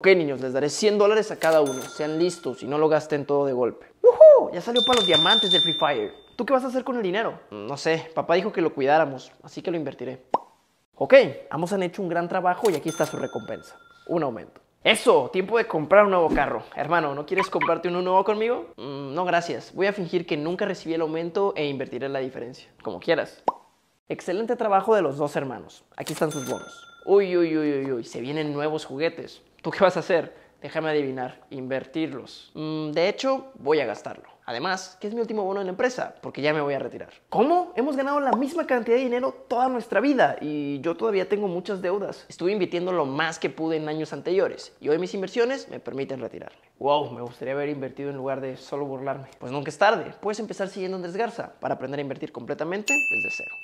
Ok niños, les daré 100 dólares a cada uno. Sean listos y no lo gasten todo de golpe. ¡Woohoo! Ya salió para los diamantes del Free Fire. ¿Tú qué vas a hacer con el dinero? Mm, no sé, papá dijo que lo cuidáramos, así que lo invertiré. Ok, ambos han hecho un gran trabajo y aquí está su recompensa. Un aumento. Eso, tiempo de comprar un nuevo carro. Hermano, ¿no quieres comprarte uno nuevo conmigo? Mm, no, gracias. Voy a fingir que nunca recibí el aumento e invertiré la diferencia. Como quieras. Excelente trabajo de los dos hermanos. Aquí están sus bonos uy, uy, uy, uy, se vienen nuevos juguetes. ¿Tú qué vas a hacer? Déjame adivinar, invertirlos. Mm, de hecho, voy a gastarlo. Además, que es mi último bono en la empresa, porque ya me voy a retirar. ¿Cómo? Hemos ganado la misma cantidad de dinero toda nuestra vida y yo todavía tengo muchas deudas. Estuve invirtiendo lo más que pude en años anteriores y hoy mis inversiones me permiten retirarme. Wow, me gustaría haber invertido en lugar de solo burlarme. Pues nunca es tarde, puedes empezar siguiendo en desgarza para aprender a invertir completamente desde cero.